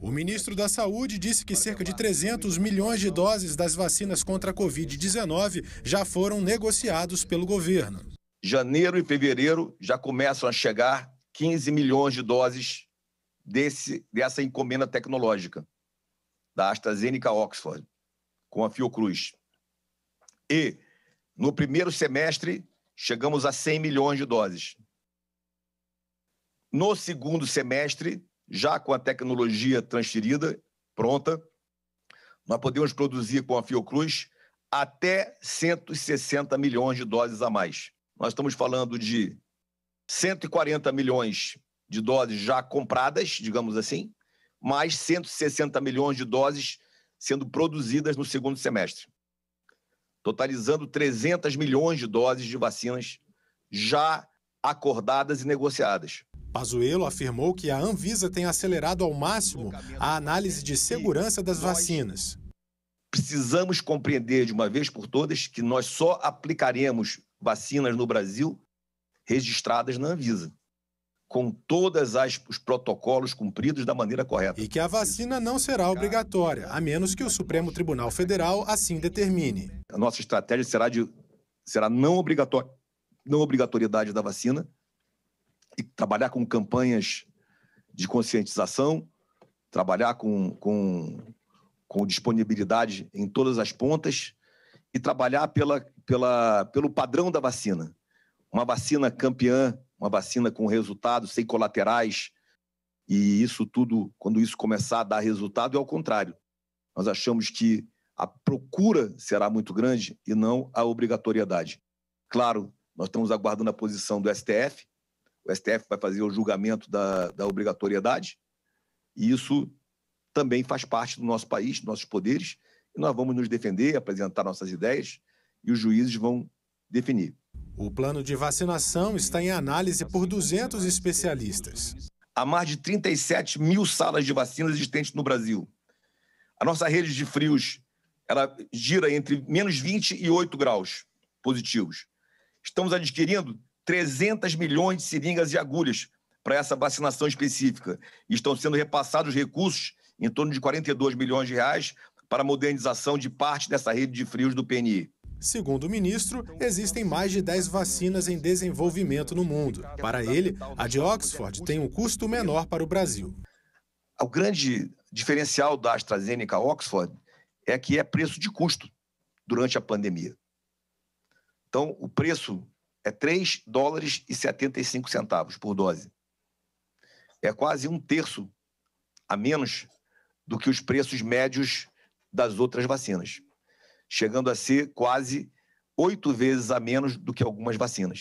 O ministro da Saúde disse que cerca de 300 milhões de doses das vacinas contra a Covid-19 já foram negociados pelo governo. Janeiro e fevereiro já começam a chegar 15 milhões de doses desse, dessa encomenda tecnológica da AstraZeneca Oxford com a Fiocruz. E no primeiro semestre chegamos a 100 milhões de doses. No segundo semestre já com a tecnologia transferida, pronta, nós podemos produzir com a Fiocruz até 160 milhões de doses a mais. Nós estamos falando de 140 milhões de doses já compradas, digamos assim, mais 160 milhões de doses sendo produzidas no segundo semestre, totalizando 300 milhões de doses de vacinas já acordadas e negociadas. Pazuello afirmou que a Anvisa tem acelerado ao máximo a análise de segurança das vacinas. Precisamos compreender de uma vez por todas que nós só aplicaremos vacinas no Brasil registradas na Anvisa, com todos os protocolos cumpridos da maneira correta. E que a vacina não será obrigatória, a menos que o Supremo Tribunal Federal assim determine. A nossa estratégia será, de, será não, obrigatória não obrigatoriedade da vacina, e trabalhar com campanhas de conscientização, trabalhar com, com, com disponibilidade em todas as pontas e trabalhar pela, pela, pelo padrão da vacina. Uma vacina campeã, uma vacina com resultado, sem colaterais, e isso tudo, quando isso começar a dar resultado, é ao contrário. Nós achamos que a procura será muito grande e não a obrigatoriedade. Claro, nós estamos aguardando a posição do STF, o STF vai fazer o julgamento da, da obrigatoriedade, e isso também faz parte do nosso país, dos nossos poderes, e nós vamos nos defender, apresentar nossas ideias, e os juízes vão definir. O plano de vacinação está em análise por 200 especialistas. Há mais de 37 mil salas de vacina existentes no Brasil. A nossa rede de frios ela gira entre menos 20 e 8 graus positivos. Estamos adquirindo 300 milhões de seringas e agulhas para essa vacinação específica. estão sendo repassados recursos em torno de 42 milhões de reais para a modernização de parte dessa rede de frios do PNI. Segundo o ministro, existem mais de 10 vacinas em desenvolvimento no mundo. Para ele, a de Oxford tem um custo menor para o Brasil. O grande diferencial da AstraZeneca Oxford é que é preço de custo durante a pandemia. Então, o preço é 3 dólares e 75 centavos por dose. É quase um terço a menos do que os preços médios das outras vacinas, chegando a ser quase oito vezes a menos do que algumas vacinas.